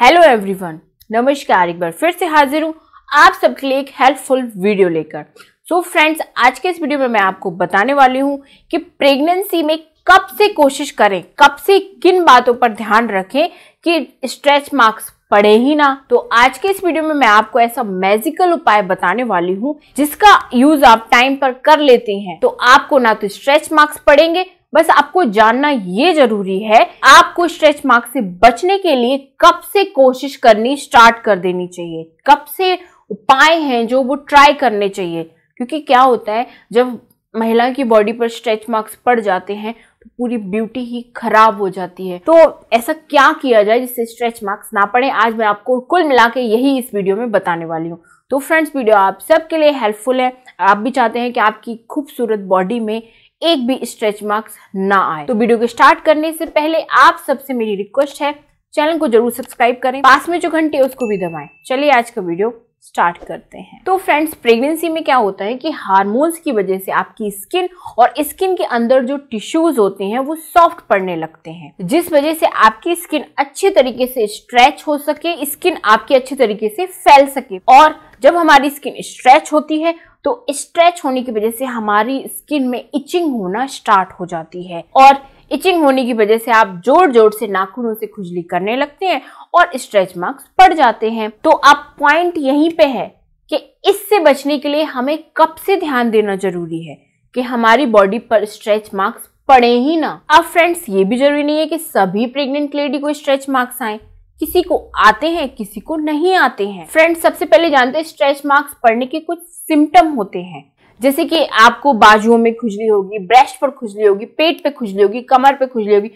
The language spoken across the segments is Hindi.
हेलो एवरीवन नमस्कार एक बार फिर से हाजिर हूँ आप सबके लिए एक हेल्पफुल वीडियो लेकर सो so फ्रेंड्स आज के इस वीडियो में मैं आपको बताने वाली हूँ कि प्रेगनेंसी में कब से कोशिश करें कब से किन बातों पर ध्यान रखें कि स्ट्रेच मार्क्स पड़े ही ना तो आज के इस वीडियो में मैं आपको ऐसा मैजिकल उपाय बताने वाली हूँ जिसका यूज आप टाइम पर कर लेते हैं तो आपको ना तो स्ट्रेच मार्क्स पड़ेंगे बस आपको जानना ये जरूरी है आपको स्ट्रेच मार्क से बचने के लिए कब से कोशिश करनी स्टार्ट कर देनी चाहिए कब से उपाय हैं जो वो ट्राई करने चाहिए क्योंकि क्या होता है जब महिला की बॉडी पर स्ट्रेच मार्क्स पड़ जाते हैं तो पूरी ब्यूटी ही खराब हो जाती है तो ऐसा क्या किया जाए जिससे स्ट्रेच मार्क्स ना पड़े आज मैं आपको कुल मिला के यही इस वीडियो में बताने वाली हूँ तो फ्रेंड्स वीडियो आप सबके लिए हेल्पफुल है आप भी चाहते हैं कि आपकी खूबसूरत बॉडी में एक भी स्ट्रेच मार्क्स ना आए तो वीडियो को स्टार्ट करने से पहले आप सबसे मेरी रिक्वेस्ट है चैनल को जरूर सब्सक्राइब करें पास में जो घंटे उसको भी दबाएं चलिए आज का वीडियो स्टार्ट करते हैं तो फ्रेंड्स प्रेगनेंसी में क्या होता है कि हार्मोन्स की वजह से आपकी स्किन और स्किन के अंदर जो टिश्यूज होते हैं वो सॉफ्ट पड़ने लगते हैं जिस वजह से आपकी स्किन अच्छे तरीके से स्ट्रेच हो सके स्किन आपकी अच्छे तरीके से फैल सके और जब हमारी स्किन स्ट्रेच होती है तो स्ट्रेच होने की वजह से हमारी स्किन में इचिंग होना स्टार्ट हो जाती है और इचिंग होने की वजह से आप जोर जोर से नाखूनों से खुजली करने लगते हैं और स्ट्रेच मार्क्स पड़ जाते हैं तो आप पॉइंट यहीं पे है कि इससे बचने के लिए हमें कब से ध्यान देना जरूरी है कि हमारी बॉडी पर स्ट्रेच मार्क्स पड़े ही ना अब फ्रेंड्स ये भी जरूरी नहीं है कि सभी प्रेग्नेंट लेडी को स्ट्रेच मार्क्स आए किसी को आते हैं किसी को नहीं आते हैं फ्रेंड्स सबसे पहले जानते हैं स्ट्रेच मार्क्स पड़ने के कुछ सिम्टम होते हैं जैसे कि आपको बाजुओं में खुजली होगी ब्रेस्ट पर खुजली होगी पेट पे खुजली होगी कमर पे खुजली होगी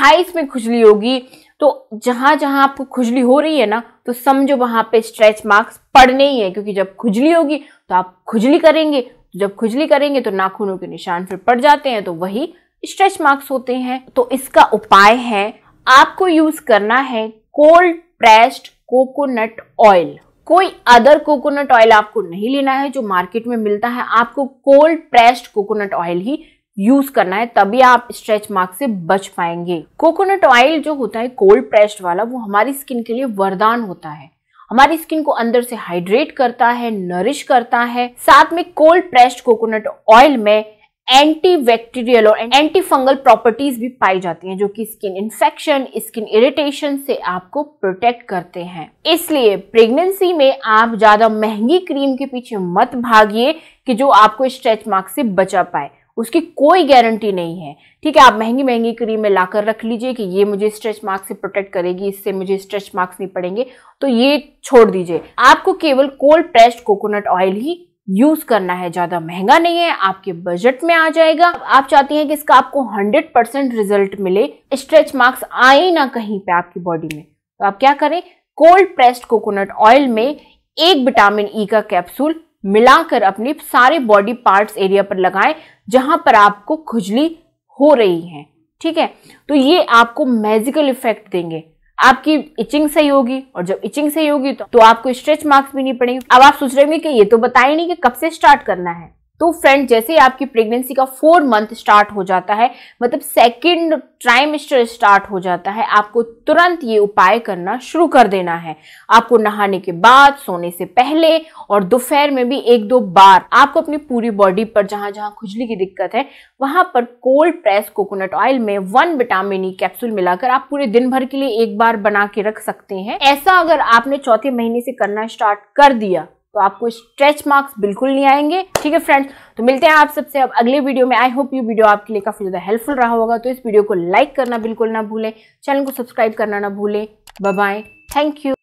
थाइस में खुजली होगी तो जहां जहां आपको खुजली हो रही है ना तो समझो वहां पे स्ट्रेच मार्क्स पड़ने ही है क्योंकि जब खुजली होगी तो आप खुजली करेंगे जब खुजली करेंगे तो नाखूनों के निशान फिर पड़ जाते हैं तो वही स्ट्रेच मार्क्स होते हैं तो इसका उपाय है आपको यूज करना है कोल्ड प्रेस्ड कोकोनट ऑयल कोई अदर कोकोनट ऑयल आपको नहीं लेना है जो मार्केट में मिलता है आपको कोल्ड प्रेस्ड कोकोनट ऑयल ही यूज करना है तभी आप स्ट्रेच मार्क से बच पाएंगे कोकोनट ऑयल जो होता है कोल्ड प्रेस्ड वाला वो हमारी स्किन के लिए वरदान होता है हमारी स्किन को अंदर से हाइड्रेट करता है नरिश करता है साथ में कोल्ड प्रेस्ड कोकोनट ऑयल में एंटी बैक्टीरियल और एंटी फंगल प्रॉपर्टीज भी पाई जाती हैं जो कि स्किन इन्फेक्शन स्किन इरिटेशन से आपको प्रोटेक्ट करते हैं इसलिए प्रेगनेंसी में आप ज्यादा महंगी क्रीम के पीछे मत भागिए कि जो आपको स्ट्रेच मार्क से बचा पाए उसकी कोई गारंटी नहीं है ठीक है आप महंगी महंगी क्रीम में लाकर रख लीजिए कि ये मुझे स्ट्रेच मार्क्स से प्रोटेक्ट करेगी इससे मुझे स्ट्रेच मार्क्स नहीं पड़ेंगे तो ये छोड़ दीजिए आपको केवल कोल्ड प्रेस्ड कोकोनट ऑयल ही यूज करना है ज्यादा महंगा नहीं है आपके बजट में आ जाएगा आप चाहती हैं कि इसका आपको 100 परसेंट रिजल्ट मिले स्ट्रेच मार्क्स आए ना कहीं पे आपकी बॉडी में तो आप क्या करें कोल्ड प्रेस्ड कोकोनट ऑयल में एक विटामिन ई e का कैप्सूल मिलाकर अपने सारे बॉडी पार्ट्स एरिया पर लगाएं जहां पर आपको खुजली हो रही है ठीक है तो ये आपको मैजिकल इफेक्ट देंगे आपकी इचिंग सही होगी और जब इचिंग सही होगी तो, तो आपको स्ट्रेच मार्क्स भी नहीं पड़ेंगे अब आप सोच रहे होंगे कि ये तो बताए नहीं कि कब से स्टार्ट करना है तो फ्रेंड जैसे आपकी प्रेगनेंसी का फोर मंथ स्टार्ट हो जाता है मतलब सेकेंड ट्राइमेस्टर स्टार्ट हो जाता है आपको तुरंत ये उपाय करना शुरू कर देना है आपको नहाने के बाद सोने से पहले और दोपहर में भी एक दो बार आपको अपनी पूरी बॉडी पर जहां जहां खुजली की दिक्कत है वहां पर कोल्ड प्रेस कोकोनट ऑयल में वन विटामिन ई कैप्सूल मिलाकर आप पूरे दिन भर के लिए एक बार बना के रख सकते हैं ऐसा अगर आपने चौथे महीने से करना स्टार्ट कर दिया तो आपको स्ट्रेच मार्क्स बिल्कुल नहीं आएंगे ठीक है फ्रेंड्स तो मिलते हैं आप सबसे अब अगले वीडियो में आई होप ये वीडियो आपके लिए काफ़ी ज़्यादा हेल्पफुल रहा होगा तो इस वीडियो को लाइक करना बिल्कुल ना भूलें चैनल को सब्सक्राइब करना ना भूलें बाय थैंक यू